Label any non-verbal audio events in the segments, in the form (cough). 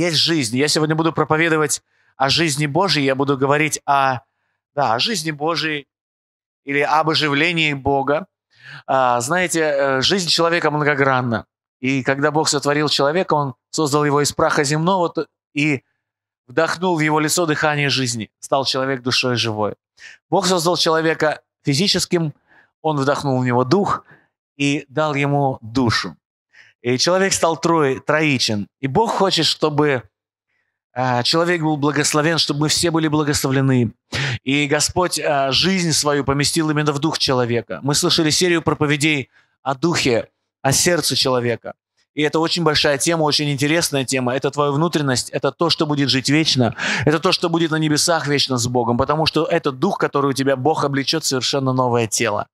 есть жизнь. Я сегодня буду проповедовать о жизни Божьей, я буду говорить о, да, о жизни Божьей или об оживлении Бога. А, знаете, э, жизнь человека многогранна. И когда Бог сотворил человека, Он создал его из праха земного и вдохнул в его лицо дыхание жизни. Стал человек душой живой. Бог создал человека физическим, Он вдохнул в него дух и дал ему душу. И человек стал трое, троичен. И Бог хочет, чтобы а, человек был благословен, чтобы мы все были благословлены. И Господь а, жизнь свою поместил именно в дух человека. Мы слышали серию проповедей о духе, о сердце человека. И это очень большая тема, очень интересная тема. Это твоя внутренность, это то, что будет жить вечно, это то, что будет на небесах вечно с Богом, потому что это дух, который у тебя Бог облечет в совершенно новое тело.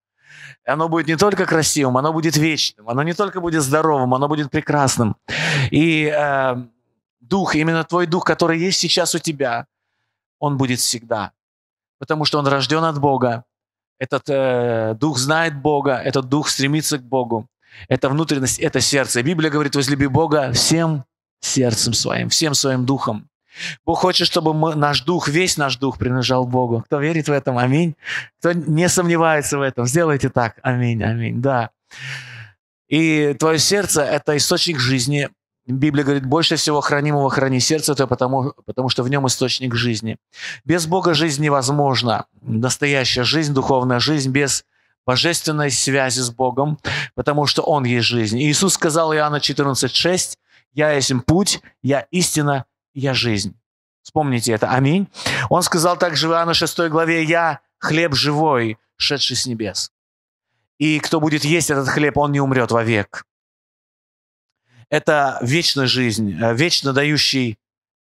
И оно будет не только красивым, оно будет вечным, оно не только будет здоровым, оно будет прекрасным. И э, дух, именно твой дух, который есть сейчас у тебя, он будет всегда, потому что он рожден от Бога. Этот э, дух знает Бога, этот дух стремится к Богу. Это внутренность, это сердце. Библия говорит, возлюби Бога всем сердцем своим, всем своим духом, Бог хочет, чтобы мы, наш дух, весь наш дух принадлежал Богу. Кто верит в этом, аминь. Кто не сомневается в этом, сделайте так. Аминь, аминь, да. И твое сердце – это источник жизни. Библия говорит, больше всего хранимого храни сердце, то потому, потому что в нем источник жизни. Без Бога жизнь невозможна. Настоящая жизнь, духовная жизнь без божественной связи с Богом, потому что Он есть жизнь. И Иисус сказал Иоанна 14,6, «Я есть путь, я истина, я жизнь. Вспомните это. Аминь. Он сказал также в Иоанна 6 главе, «Я хлеб живой, шедший с небес. И кто будет есть этот хлеб, он не умрет вовек». Это вечная жизнь, э, вечно дающий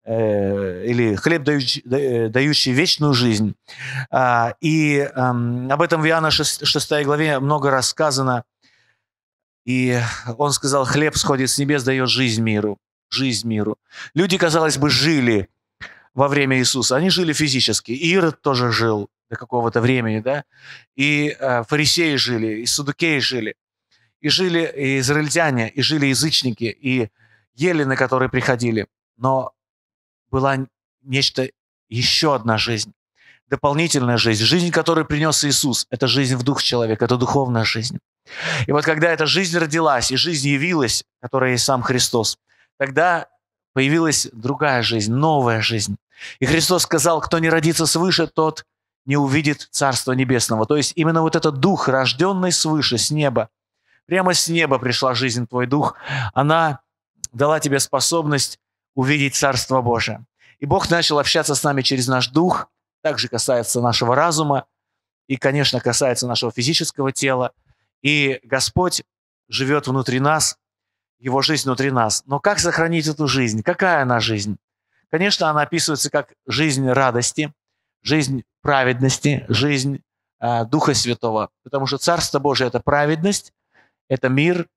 э, или хлеб, дающий, э, дающий вечную жизнь. А, и эм, об этом в Иоанна 6, 6 главе много рассказано. И он сказал, хлеб сходит с небес, дает жизнь миру жизнь миру. Люди, казалось бы, жили во время Иисуса. Они жили физически. Ирод тоже жил до какого-то времени, да? И э, фарисеи жили, и садукеи жили. И жили и израильтяне, и жили язычники, и ели, на которые приходили. Но была нечто, еще одна жизнь, дополнительная жизнь, жизнь, которую принес Иисус. Это жизнь в дух человека, это духовная жизнь. И вот когда эта жизнь родилась, и жизнь явилась, которая есть сам Христос – Тогда появилась другая жизнь, новая жизнь. И Христос сказал, кто не родится свыше, тот не увидит Царства Небесного. То есть именно вот этот дух, рожденный свыше, с неба, прямо с неба пришла жизнь, твой дух, она дала тебе способность увидеть Царство Божие. И Бог начал общаться с нами через наш дух, также касается нашего разума и, конечно, касается нашего физического тела. И Господь живет внутри нас – его жизнь внутри нас. Но как сохранить эту жизнь? Какая она жизнь? Конечно, она описывается как жизнь радости, жизнь праведности, жизнь э, Духа Святого. Потому что Царство Божие – это праведность, это мир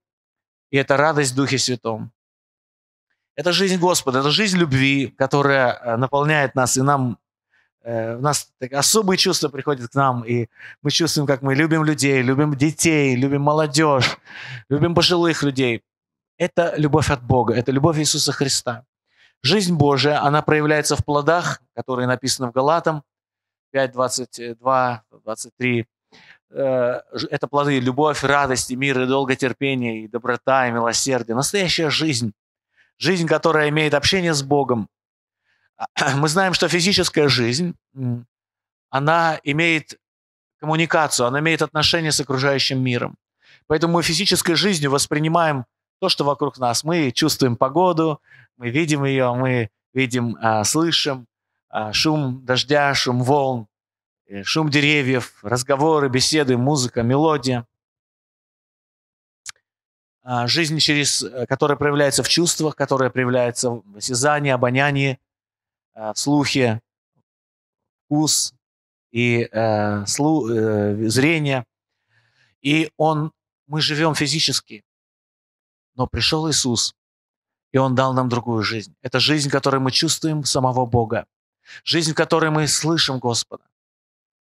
и это радость в Духе Святом. Это жизнь Господа, это жизнь любви, которая а, наполняет нас, и нам э, у нас особые чувства приходят к нам, и мы чувствуем, как мы любим людей, любим детей, любим молодежь, любим пожилых людей – это любовь от Бога, это любовь Иисуса Христа. Жизнь Божия, она проявляется в плодах, которые написаны в Галатам 5, 22, 23. Это плоды любовь, радость, и мир, и долготерпение, и доброта, и милосердие. Настоящая жизнь. Жизнь, которая имеет общение с Богом. (clears throat) Мы знаем, что физическая жизнь, она имеет коммуникацию, она имеет отношение с окружающим миром. Поэтому мы физической жизнью воспринимаем то, что вокруг нас. Мы чувствуем погоду, мы видим ее, мы видим, а, слышим а, шум дождя, шум волн, э, шум деревьев, разговоры, беседы, музыка, мелодия. А, жизнь, через, э, которая проявляется в чувствах, которая проявляется в осязании, обонянии, а, в слухе, вкус и э, слу, э, зрение. И он, мы живем физически, но пришел Иисус, и Он дал нам другую жизнь. Это жизнь, в которой мы чувствуем самого Бога. Жизнь, в которой мы слышим Господа.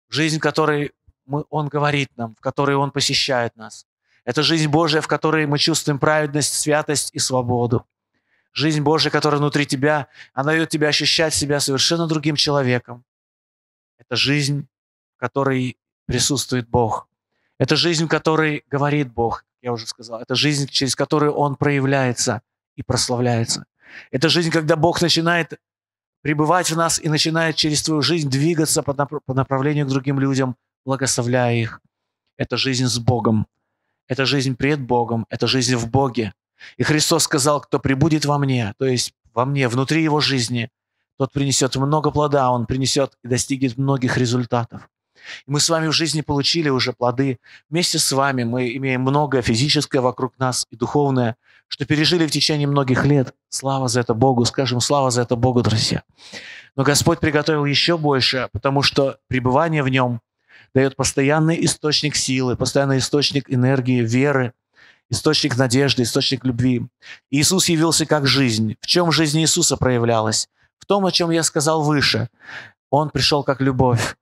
Жизнь, в которой мы, Он говорит нам, в которой Он посещает нас. Это жизнь Божия, в которой мы чувствуем праведность, святость и свободу. Жизнь Божия, которая внутри тебя, она дает тебе ощущать себя совершенно другим человеком. Это жизнь, в которой присутствует Бог. Это жизнь, в которой говорит Бог я уже сказал, это жизнь, через которую он проявляется и прославляется. Это жизнь, когда Бог начинает пребывать в нас и начинает через твою жизнь двигаться по, направ- по направлению к другим людям, благословляя их. Это жизнь с Богом. Это жизнь пред Богом. Это жизнь в Боге. И Христос сказал, кто прибудет во мне, то есть во мне, внутри его жизни, тот принесет много плода, он принесет и достигнет многих результатов. И мы с вами в жизни получили уже плоды. Вместе с вами мы имеем многое физическое вокруг нас и духовное, что пережили в течение многих лет. Слава за это Богу, скажем, слава за это Богу, друзья. Но Господь приготовил еще больше, потому что пребывание в Нем дает постоянный источник силы, постоянный источник энергии, веры, источник надежды, источник любви. Иисус явился как жизнь. В чем жизнь Иисуса проявлялась? В том, о чем я сказал выше. Он пришел как любовь.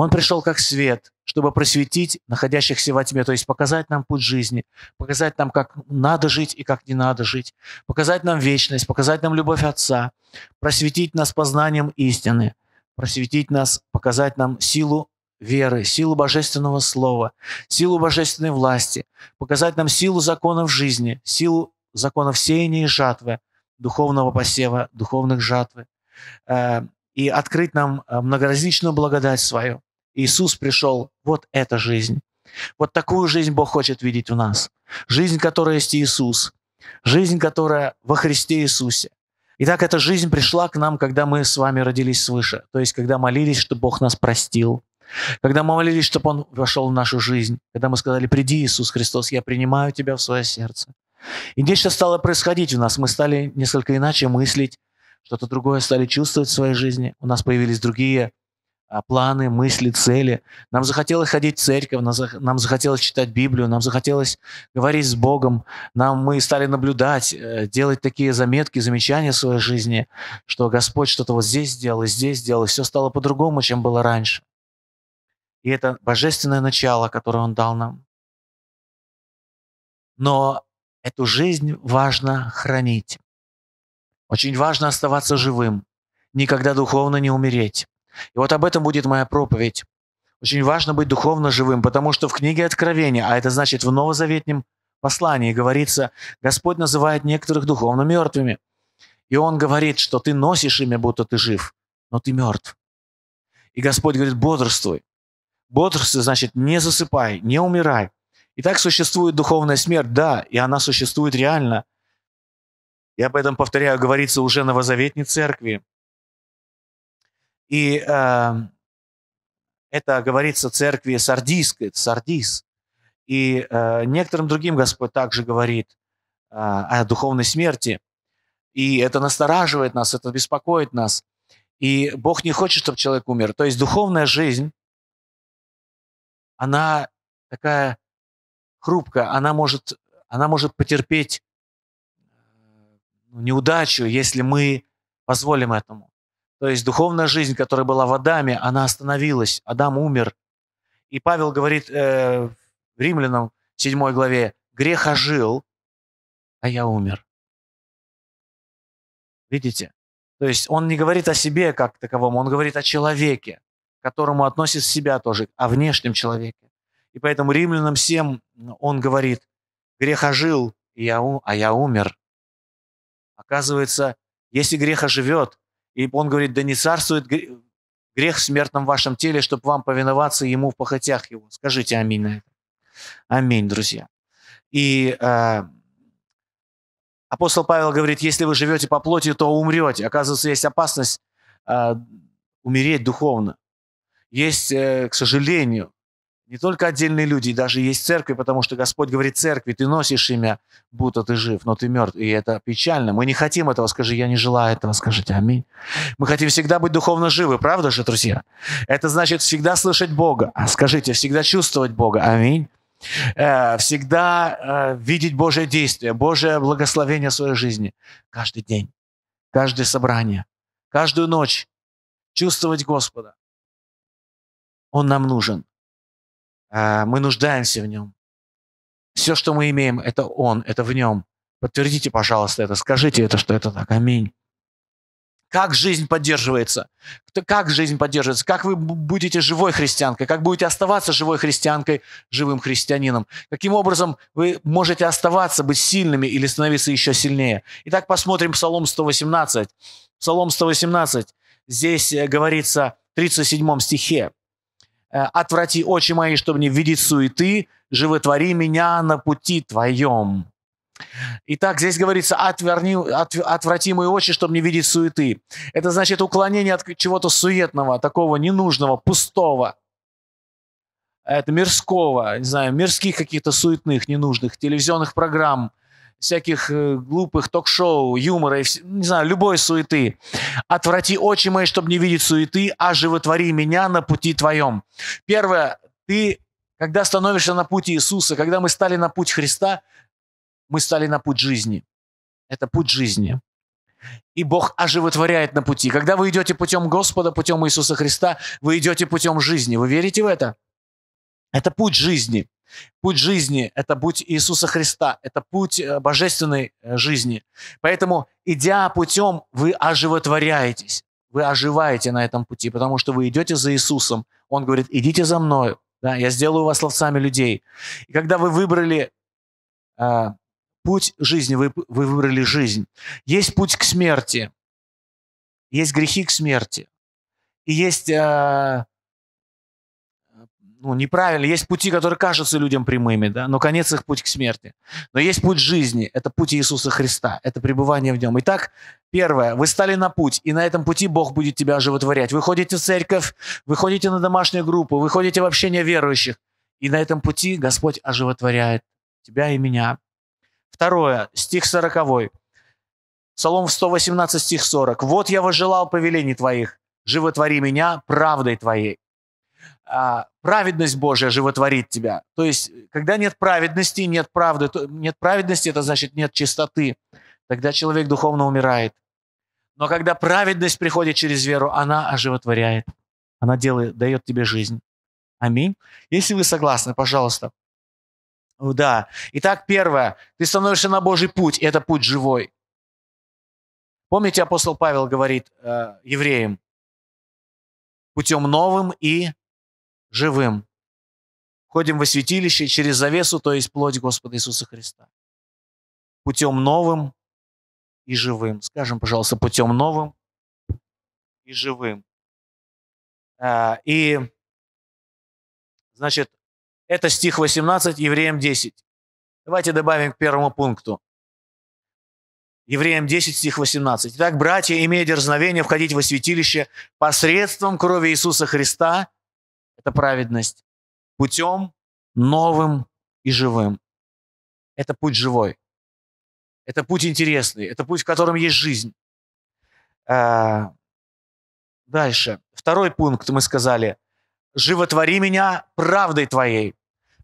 Он пришел как свет, чтобы просветить находящихся во тьме, то есть показать нам путь жизни, показать нам, как надо жить и как не надо жить, показать нам вечность, показать нам любовь Отца, просветить нас познанием истины, просветить нас, показать нам силу веры, силу божественного слова, силу божественной власти, показать нам силу законов жизни, силу законов сеяния и жатвы, духовного посева, духовных жатвы, э, и открыть нам э, многоразличную благодать свою, Иисус пришел, вот эта жизнь. Вот такую жизнь Бог хочет видеть в нас. Жизнь, которая есть Иисус. Жизнь, которая во Христе Иисусе. Итак, эта жизнь пришла к нам, когда мы с вами родились свыше. То есть, когда молились, чтобы Бог нас простил. Когда мы молились, чтобы Он вошел в нашу жизнь. Когда мы сказали, приди, Иисус Христос, я принимаю Тебя в свое сердце. И нечто стало происходить у нас. Мы стали несколько иначе мыслить, что-то другое стали чувствовать в своей жизни. У нас появились другие а, планы, мысли, цели. Нам захотелось ходить в церковь, нам захотелось читать Библию, нам захотелось говорить с Богом. Нам мы стали наблюдать, э, делать такие заметки, замечания в своей жизни, что Господь что-то вот здесь сделал, и здесь сделал, и все стало по-другому, чем было раньше. И это божественное начало, которое Он дал нам. Но эту жизнь важно хранить. Очень важно оставаться живым, никогда духовно не умереть. И вот об этом будет моя проповедь. Очень важно быть духовно живым, потому что в книге Откровения, а это значит в новозаветнем послании, говорится, Господь называет некоторых духовно мертвыми. И Он говорит, что ты носишь имя, будто ты жив, но ты мертв. И Господь говорит, бодрствуй. Бодрствуй, значит, не засыпай, не умирай. И так существует духовная смерть, да, и она существует реально. Я об этом, повторяю, говорится уже новозаветней церкви. И э, это говорится церкви сардийской, сардис. И э, некоторым другим Господь также говорит э, о духовной смерти. И это настораживает нас, это беспокоит нас. И Бог не хочет, чтобы человек умер. То есть духовная жизнь, она такая хрупкая, она может, она может потерпеть э, ну, неудачу, если мы позволим этому. То есть духовная жизнь, которая была в Адаме, она остановилась. Адам умер. И Павел говорит э, римлянам в 7 главе, грех ожил, а я умер. Видите? То есть он не говорит о себе как таковом, он говорит о человеке, к которому относит себя тоже, о внешнем человеке. И поэтому римлянам всем он говорит, грех ожил, и я, а я умер. Оказывается, если грех оживет, и он говорит, да не царствует грех в смертном вашем теле, чтобы вам повиноваться ему в похотях его. Скажите аминь на это. Аминь, друзья. И э, апостол Павел говорит, если вы живете по плоти, то умрете. Оказывается, есть опасность э, умереть духовно. Есть, э, к сожалению, не только отдельные люди, даже есть церкви, потому что Господь говорит церкви, ты носишь имя, будто ты жив, но ты мертв. И это печально. Мы не хотим этого, скажи, я не желаю этого, скажите, аминь. Мы хотим всегда быть духовно живы, правда же, друзья? Это значит всегда слышать Бога. А скажите, всегда чувствовать Бога, аминь э, всегда э, видеть Божье действие, Божье благословение в своей жизни. Каждый день, каждое собрание, каждую ночь чувствовать Господа. Он нам нужен. А, мы нуждаемся в нем. Все, что мы имеем, это Он, это в нем. Подтвердите, пожалуйста, это, скажите это, что это так. Аминь. Как жизнь поддерживается? Как жизнь поддерживается? Как вы будете живой христианкой? Как будете оставаться живой христианкой, живым христианином? Каким образом вы можете оставаться, быть сильными или становиться еще сильнее? Итак, посмотрим Псалом 118. Псалом 118. Здесь э, говорится в 37 стихе. Э, отврати очи мои, чтобы не видеть суеты, животвори меня на пути твоем». Итак, здесь говорится, отверни, от, отврати мои очи, чтобы не видеть суеты. Это значит уклонение от чего-то суетного, такого ненужного, пустого. Это мирского, не знаю, мирских каких-то суетных, ненужных телевизионных программ, всяких э, глупых ток-шоу, юмора, и, не знаю, любой суеты. Отврати очи мои, чтобы не видеть суеты, а животвори меня на пути твоем. Первое, ты, когда становишься на пути Иисуса, когда мы стали на путь Христа, мы стали на путь жизни. Это путь жизни. И Бог оживотворяет на пути. Когда вы идете путем Господа, путем Иисуса Христа, вы идете путем жизни. Вы верите в это? Это путь жизни. Путь жизни – это путь Иисуса Христа, это путь э, божественной э, жизни. Поэтому, идя путем, вы оживотворяетесь, вы оживаете на этом пути, потому что вы идете за Иисусом. Он говорит, идите за мною, да, я сделаю вас ловцами людей. И когда вы выбрали э, путь жизни, вы, вы выбрали жизнь. Есть путь к смерти, есть грехи к смерти, и есть э, ну, неправильно. Есть пути, которые кажутся людям прямыми, да, но конец их путь к смерти. Но есть путь жизни, это путь Иисуса Христа, это пребывание в нем. Итак, первое, вы стали на путь, и на этом пути Бог будет тебя оживотворять. Вы ходите в церковь, вы ходите на домашнюю группу, вы ходите в общение верующих, и на этом пути Господь оживотворяет тебя и меня. Второе, стих 40. Псалом 118, стих 40. «Вот я возжелал повелений твоих, животвори меня правдой твоей». А, праведность Божья животворит тебя. То есть, когда нет праведности, нет правды, нет праведности, это значит нет чистоты. Тогда человек духовно умирает. Но когда праведность приходит через веру, она оживотворяет. Она делает, дает тебе жизнь. Аминь. Если вы согласны, пожалуйста. Да. Итак, первое. Ты становишься на Божий путь, и это путь живой. Помните, апостол Павел говорит э, евреям, путем новым и живым. Ходим во святилище через завесу, то есть плоть Господа Иисуса Христа. Путем новым и живым. Скажем, пожалуйста, путем новым и живым. А, и, значит, это стих 18, Евреям 10. Давайте добавим к первому пункту. Евреям 10, стих 18. Итак, братья, имея дерзновение входить во святилище посредством крови Иисуса Христа, это праведность, путем новым и живым. Это путь живой. Это путь интересный. Это путь, в котором есть жизнь. А, дальше. Второй пункт мы сказали. «Животвори меня правдой твоей».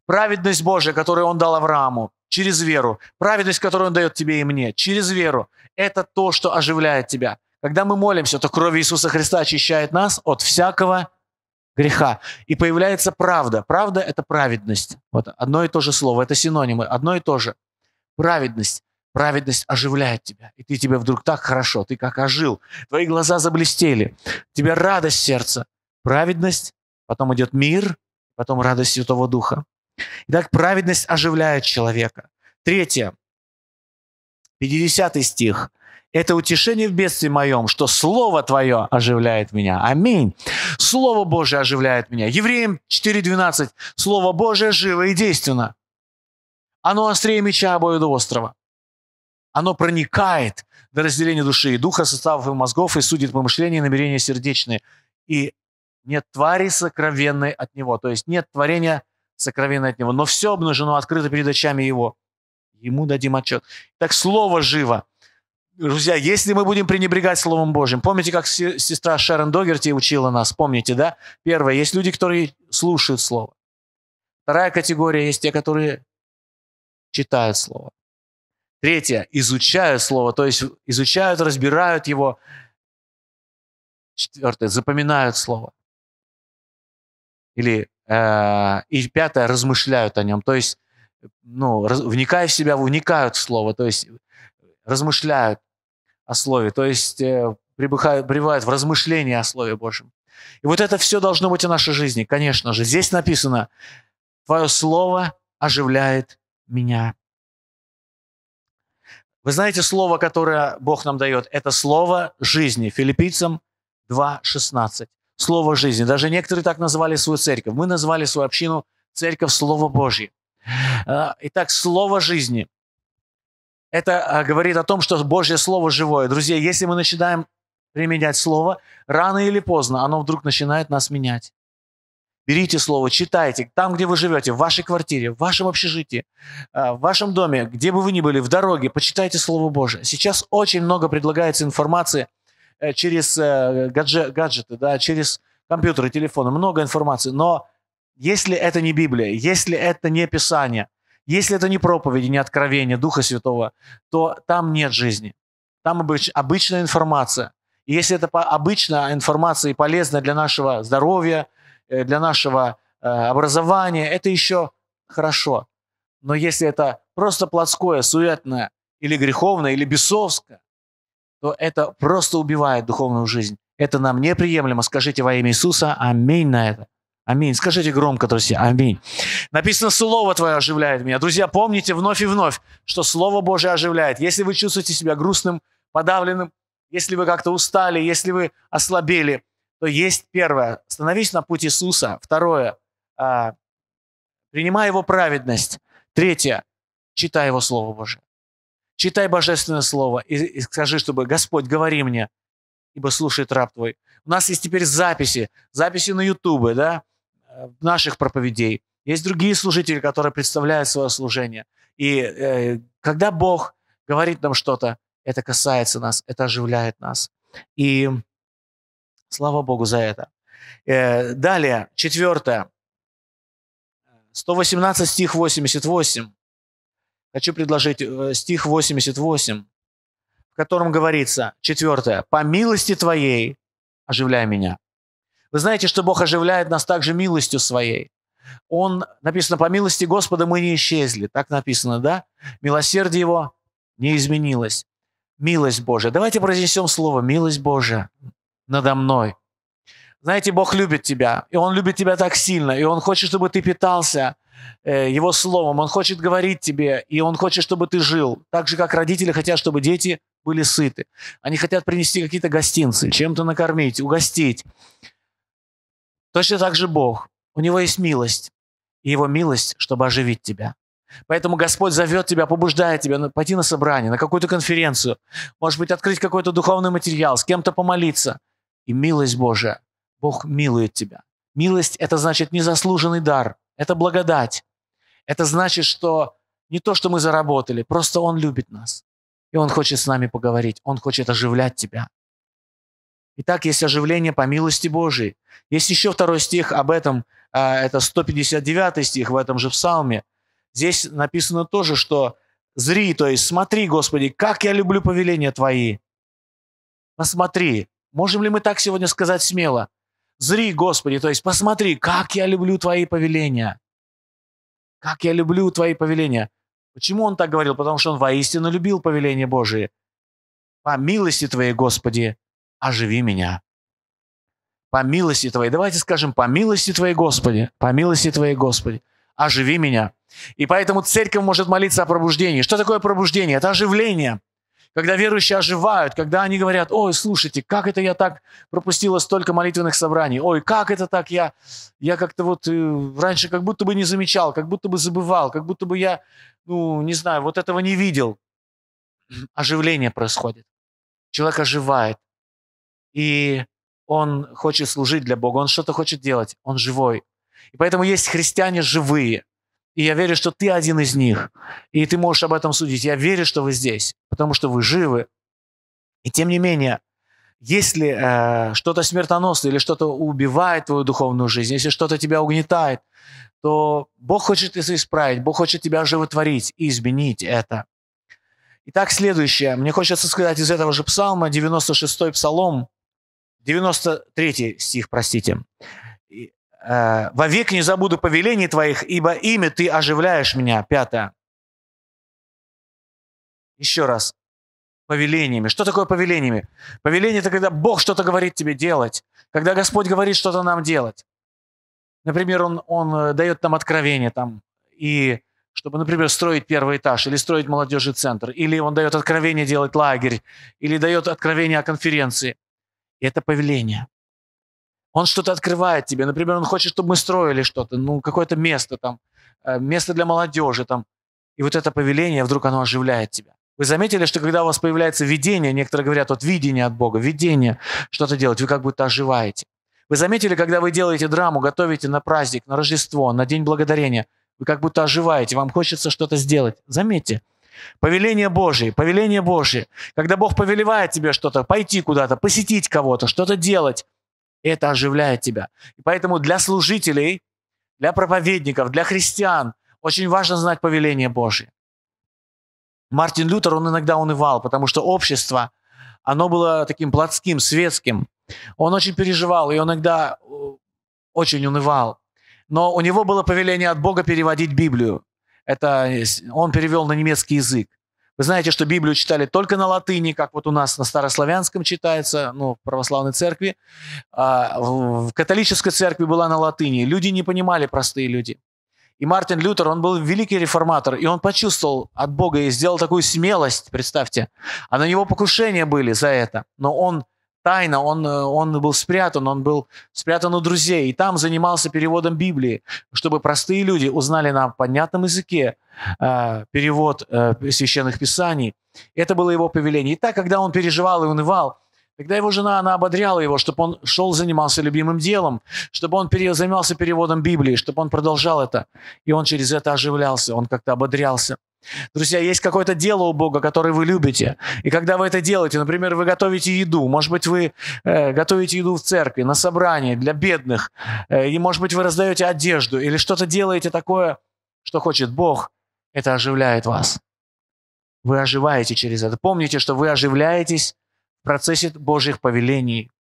Праведность Божия, которую он дал Аврааму, через веру. Праведность, которую он дает тебе и мне, через веру. Это то, что оживляет тебя. Когда мы молимся, то кровь Иисуса Христа очищает нас от всякого греха. И появляется правда. Правда – это праведность. Вот одно и то же слово, это синонимы, одно и то же. Праведность. Праведность оживляет тебя. И ты тебе вдруг так хорошо, ты как ожил. Твои глаза заблестели. Тебе радость сердца. Праведность, потом идет мир, потом радость Святого Духа. Итак, праведность оживляет человека. Третье. 50 стих – это утешение в бедствии моем, что Слово Твое оживляет меня. Аминь. Слово Божие оживляет меня. Евреям 4.12. Слово Божие живо и действенно. Оно острее меча обоего острова. Оно проникает до разделения души и духа, составов и мозгов, и судит помышления и намерения сердечные. И нет твари сокровенной от него. То есть нет творения сокровенной от него. Но все обнажено, открыто перед очами его. Ему дадим отчет. Так слово живо. Друзья, если мы будем пренебрегать Словом Божьим, помните, как сестра Шерон Догерти учила нас, помните, да? Первое, есть люди, которые слушают Слово. Вторая категория, есть те, которые читают Слово. Третье, изучают Слово, то есть изучают, разбирают его. Четвертое, запоминают Слово. Или, э, и пятое, размышляют о нем, то есть ну, раз, вникая в себя, вникают в Слово, то есть размышляют о Слове, то есть э, пребывают в размышлении о Слове Божьем. И вот это все должно быть в нашей жизни, конечно же. Здесь написано, Твое Слово оживляет меня. Вы знаете, слово, которое Бог нам дает, это слово жизни. Филиппийцам 2.16. Слово жизни. Даже некоторые так называли свою церковь. Мы назвали свою общину церковь Слова Божье. Э, итак, слово жизни. Это а, говорит о том, что Божье Слово живое. Друзья, если мы начинаем применять Слово, рано или поздно оно вдруг начинает нас менять. Берите Слово, читайте, там, где вы живете, в вашей квартире, в вашем общежитии, а, в вашем доме, где бы вы ни были, в дороге, почитайте Слово Божие. Сейчас очень много предлагается информации э, через э, гаджеты, да, через компьютеры, телефоны, много информации, но если это не Библия, если это не Писание – если это не проповеди, не откровения Духа Святого, то там нет жизни. Там обыч, обычная информация. И если это обычная информация и полезна для нашего здоровья, э, для нашего э, образования, это еще хорошо. Но если это просто плотское, суетное, или греховное, или бесовское, то это просто убивает духовную жизнь. Это нам неприемлемо. Скажите во имя Иисуса аминь на это. Аминь. Скажите громко, друзья, аминь. Написано, Слово Твое оживляет меня. Друзья, помните вновь и вновь, что Слово Божие оживляет. Если вы чувствуете себя грустным, подавленным, если вы как-то устали, если вы ослабели, то есть первое, становись на путь Иисуса. Второе, а, принимай Его праведность. Третье, читай Его Слово Божие. Читай Божественное Слово и, и скажи, чтобы Господь, говори мне, ибо слушает раб твой. У нас есть теперь записи, записи на Ютубе, да, Э, наших проповедей, есть другие служители, которые представляют свое служение. И э, когда Бог говорит нам что-то, это касается нас, это оживляет нас. И слава Богу за это. Э, далее, четвертое. 118 стих 88. Хочу предложить э, стих 88, в котором говорится, четвертое, «По милости Твоей оживляй меня». Вы знаете, что Бог оживляет нас также милостью своей. Он, написано, по милости Господа мы не исчезли. Так написано, да? Милосердие его не изменилось. Милость Божия. Давайте произнесем слово «милость Божия» надо мной. Знаете, Бог любит тебя, и Он любит тебя так сильно, и Он хочет, чтобы ты питался э, Его Словом, Он хочет говорить тебе, и Он хочет, чтобы ты жил. Так же, как родители хотят, чтобы дети были сыты. Они хотят принести какие-то гостинцы, чем-то накормить, угостить. Точно так же Бог. У Него есть милость. И Его милость, чтобы оживить тебя. Поэтому Господь зовет тебя, побуждает тебя пойти на собрание, на какую-то конференцию, может быть, открыть какой-то духовный материал, с кем-то помолиться. И милость Божия, Бог милует тебя. Милость – это значит незаслуженный дар, это благодать. Это значит, что не то, что мы заработали, просто Он любит нас. И Он хочет с нами поговорить, Он хочет оживлять тебя. Итак, есть оживление по милости Божией. Есть еще второй стих об этом, а, это 159 стих в этом же псалме. Здесь написано тоже, что «Зри, то есть смотри, Господи, как я люблю повеления Твои». Посмотри. Можем ли мы так сегодня сказать смело? «Зри, Господи, то есть посмотри, как я люблю Твои повеления». Как я люблю Твои повеления. Почему он так говорил? Потому что он воистину любил повеления Божии. По милости Твоей, Господи, оживи меня. По милости Твоей, давайте скажем, по милости Твоей, Господи, по милости Твоей, Господи, оживи меня. И поэтому церковь может молиться о пробуждении. Что такое пробуждение? Это оживление. Когда верующие оживают, когда они говорят, ой, слушайте, как это я так пропустила столько молитвенных собраний, ой, как это так я, я как-то вот э, раньше как будто бы не замечал, как будто бы забывал, как будто бы я, ну, не знаю, вот этого не видел. Оживление происходит. Человек оживает и он хочет служить для Бога, он что-то хочет делать, он живой. И поэтому есть христиане живые. И я верю, что ты один из них. И ты можешь об этом судить. Я верю, что вы здесь, потому что вы живы. И тем не менее, если э, что-то смертоносное или что-то убивает твою духовную жизнь, если что-то тебя угнетает, то Бог хочет это исправить, Бог хочет тебя животворить и изменить это. Итак, следующее. Мне хочется сказать из этого же псалма, 96-й псалом, 93 стих, простите. Э, «Вовек не забуду повелений твоих, ибо имя ты оживляешь меня». Пятое. Еще раз. Повелениями. Что такое повелениями? Повеление – это когда Бог что-то говорит тебе делать, когда Господь говорит что-то нам делать. Например, он, он э, дает нам откровение, там, и чтобы, например, строить первый этаж, или строить молодежный центр, или он дает откровение делать лагерь, или дает откровение о конференции. И это повеление. Он что-то открывает тебе. Например, он хочет, чтобы мы строили что-то, ну, какое-то место там, э, место для молодежи там. И вот это повеление, вдруг оно оживляет тебя. Вы заметили, что когда у вас появляется видение, некоторые говорят, вот видение от Бога, видение, что-то делать, вы как будто оживаете. Вы заметили, когда вы делаете драму, готовите на праздник, на Рождество, на День Благодарения, вы как будто оживаете, вам хочется что-то сделать. Заметьте, Повеление Божие, повеление Божие. Когда Бог повелевает тебе что-то, пойти куда-то, посетить кого-то, что-то делать, это оживляет тебя. И поэтому для служителей, для проповедников, для христиан очень важно знать повеление Божие. Мартин Лютер, он иногда унывал, потому что общество, оно было таким плотским, светским. Он очень переживал и иногда э, очень унывал. Но у него было повеление от Бога переводить Библию. Это э, он перевел на немецкий язык. Вы знаете, что Библию читали только на латыни, как вот у нас на старославянском читается, ну, в православной церкви. А в католической церкви была на латыни. Люди не понимали, простые люди. И Мартин Лютер, он был великий реформатор, и он почувствовал от Бога и сделал такую смелость, представьте. А на него покушения были за это. Но он тайно, он, э, он был спрятан, он был спрятан у друзей, и там занимался переводом Библии, чтобы простые люди узнали на понятном языке э, перевод э, священных писаний. Это было его повеление. И так, когда он переживал и унывал, Тогда его жена, она ободряла его, чтобы он шел, занимался любимым делом, чтобы он пере, занимался переводом Библии, чтобы он продолжал это. И он через это оживлялся, он как-то ободрялся. Друзья, есть какое-то дело у Бога, которое вы любите. И когда вы это делаете, например, вы готовите еду, может быть, вы э, готовите еду в церкви, на собрании для бедных, э, и, может быть, вы раздаете одежду или что-то делаете такое, что хочет Бог, это оживляет вас. Вы оживаете через это. Помните, что вы оживляетесь в процессе Божьих повелений.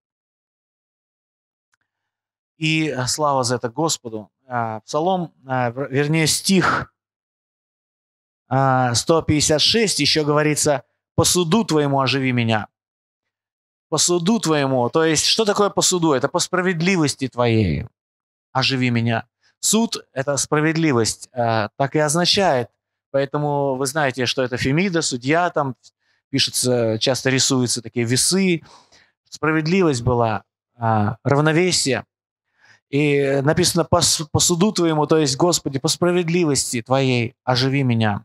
И э, слава за это Господу. А, Псалом, а, вернее, стих 156 а, еще говорится, по суду твоему оживи меня. По суду твоему. То есть, что такое по суду? Это по справедливости твоей. Оживи меня. Суд – это справедливость. Э, так и означает. Поэтому вы знаете, что это Фемида, судья, там пишется, часто рисуются такие весы. Справедливость была, а, равновесие. И написано по, по суду твоему, то есть, Господи, по справедливости твоей оживи меня.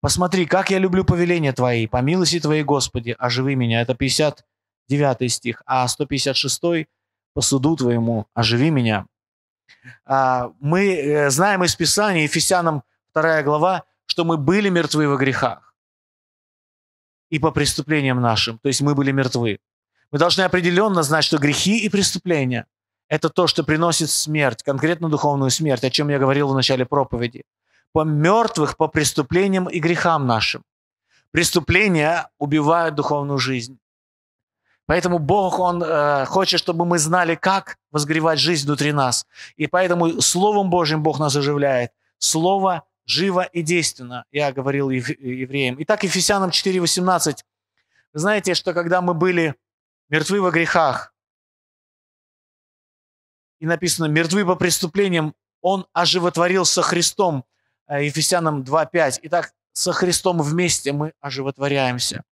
Посмотри, как я люблю повеления Твои, по милости Твоей, Господи, оживи меня. Это 59 стих, а 156 по суду Твоему оживи меня. А, мы э, знаем из Писания, Ефесянам 2 глава, что мы были мертвы во грехах и по преступлениям нашим. То есть мы были мертвы. Мы должны определенно знать, что грехи и преступления – это то, что приносит смерть, конкретно духовную смерть, о чем я говорил в начале проповеди – по мертвых по преступлениям и грехам нашим. Преступления убивают духовную жизнь. Поэтому Бог, Он э, хочет, чтобы мы знали, как возгревать жизнь внутри нас. И поэтому Словом Божьим Бог нас оживляет. Слово живо и действенно, я говорил евреям. Итак, Ефесянам 4.18. Вы знаете, что когда мы были мертвы во грехах, и написано «мертвы по преступлениям», Он оживотворился Христом – Э, Ефесянам 2.5. Итак, со Христом вместе мы оживотворяемся.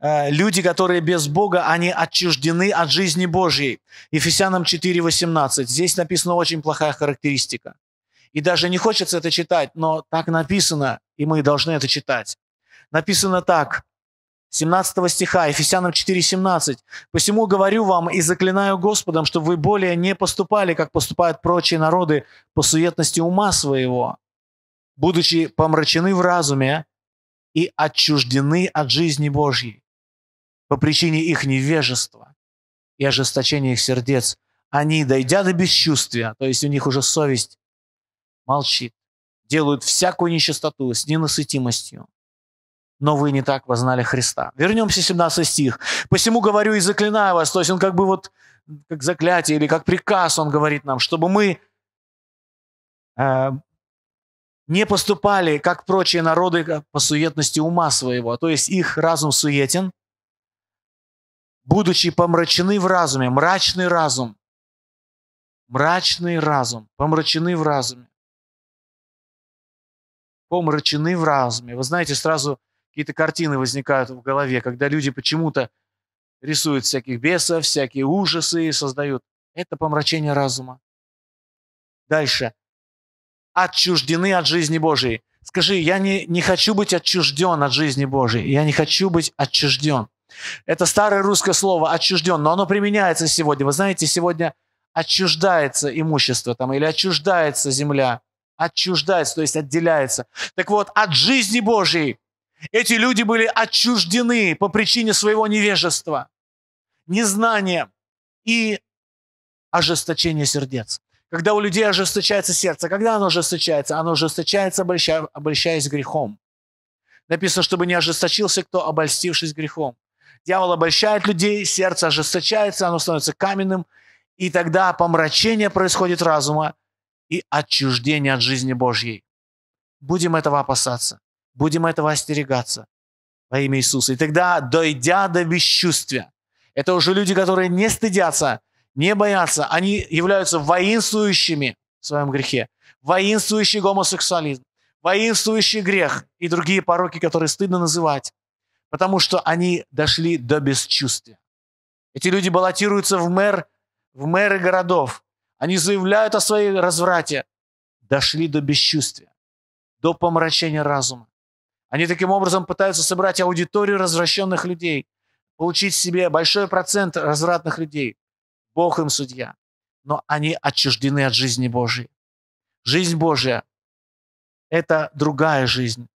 Э, люди, которые без Бога, они отчуждены от жизни Божьей. Ефесянам 4.18. Здесь написана очень плохая характеристика. И даже не хочется это читать, но так написано, и мы должны это читать. Написано так. 17 стиха, Ефесянам 4,17. «Посему говорю вам и заклинаю Господом, чтобы вы более не поступали, как поступают прочие народы по суетности ума своего, будучи помрачены в разуме и отчуждены от жизни Божьей по причине их невежества и ожесточения их сердец. Они, дойдя до бесчувствия, то есть у них уже совесть молчит, делают всякую нечистоту с ненасытимостью, но вы не так познали Христа. Вернемся 17 стих. «Посему говорю и заклинаю вас». То есть он как бы вот, как заклятие или как приказ он говорит нам, чтобы мы э, не поступали, как прочие народы, э, по суетности ума своего. То есть их разум суетен, будучи помрачены в разуме, мрачный разум, мрачный разум, помрачены в разуме, помрачены в разуме. Вы знаете, сразу какие-то картины возникают в голове, когда люди почему-то рисуют всяких бесов, всякие ужасы и создают. Это помрачение разума. Дальше. Отчуждены от жизни Божией. Скажи, я не, не хочу быть отчужден от жизни Божией. Я не хочу быть отчужден. Это старое русское слово «отчужден», но оно применяется сегодня. Вы знаете, сегодня отчуждается имущество там, или отчуждается земля, отчуждается, то есть отделяется. Так вот, от жизни Божией эти люди были отчуждены по причине своего невежества, незнания и ожесточения сердец. Когда у людей ожесточается сердце, когда оно ожесточается? Оно ожесточается, обольщаясь грехом. Написано, чтобы не ожесточился кто, обольстившись грехом. Дьявол обольщает людей, сердце ожесточается, оно становится каменным, и тогда помрачение происходит разума и отчуждение от жизни Божьей. Будем этого опасаться. Будем этого остерегаться во имя Иисуса. И тогда, дойдя до бесчувствия, это уже люди, которые не стыдятся, не боятся, они являются воинствующими в своем грехе. Воинствующий гомосексуализм, воинствующий грех и другие пороки, которые стыдно называть, потому что они дошли до бесчувствия. Эти люди баллотируются в, мэр, в мэры городов. Они заявляют о своей разврате. Дошли до бесчувствия, до помрачения разума. Они таким образом пытаются собрать аудиторию развращенных людей, получить себе большой процент развратных людей. Бог им судья. Но они отчуждены от жизни Божьей. Жизнь Божья – это другая жизнь.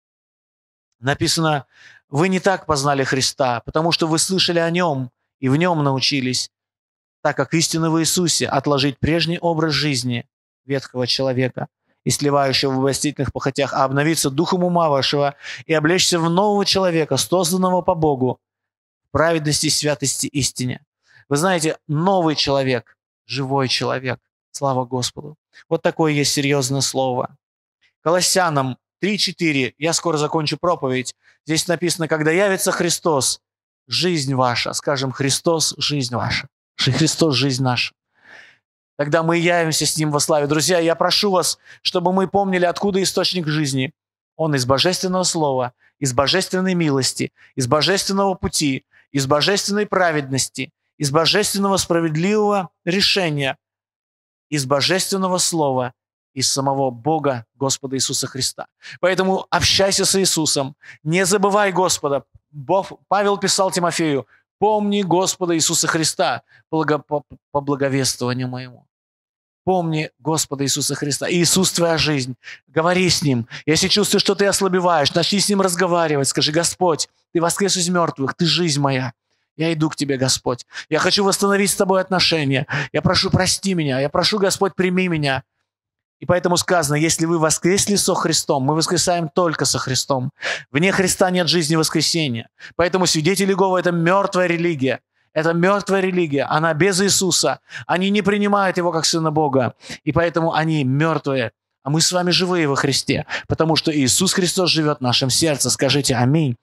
Написано, вы не так познали Христа, потому что вы слышали о Нем и в Нем научились, так как истины в Иисусе, отложить прежний образ жизни ветхого человека – и сливающего в обольстительных похотях, а обновиться духом ума вашего и облечься в нового человека, созданного по Богу, праведности, святости, истине. Вы знаете, новый человек, живой человек, слава Господу. Вот такое есть серьезное слово. Колоссянам 3.4, я скоро закончу проповедь, здесь написано, когда явится Христос, жизнь ваша, скажем, Христос, жизнь ваша, Христос, жизнь наша когда мы явимся с Ним во славе. Друзья, я прошу вас, чтобы мы помнили, откуда источник жизни. Он из божественного слова, из божественной милости, из божественного пути, из божественной праведности, из божественного справедливого решения, из божественного слова – из самого Бога, Господа Иисуса Христа. Поэтому общайся с Иисусом, не забывай Господа. Бог, Павел писал Тимофею, помни Господа Иисуса Христа по благовествованию моему. Помни Господа Иисуса Христа. Иисус – твоя жизнь. Говори с Ним. Если чувствуешь, что ты ослабеваешь, начни с Ним разговаривать. Скажи, Господь, Ты воскрес из мертвых, Ты жизнь моя. Я иду к Тебе, Господь. Я хочу восстановить с Тобой отношения. Я прошу, прости меня. Я прошу, Господь, прими меня. И поэтому сказано, если вы воскресли со Христом, мы воскресаем только со Христом. Вне Христа нет жизни воскресения. Поэтому свидетели Иеговы – это мертвая религия. Это мертвая религия, она без Иисуса. Они не принимают Его как Сына Бога, и поэтому они мертвые. А мы с вами живые во Христе, потому что Иисус Христос живет в нашем сердце. Скажите «Аминь».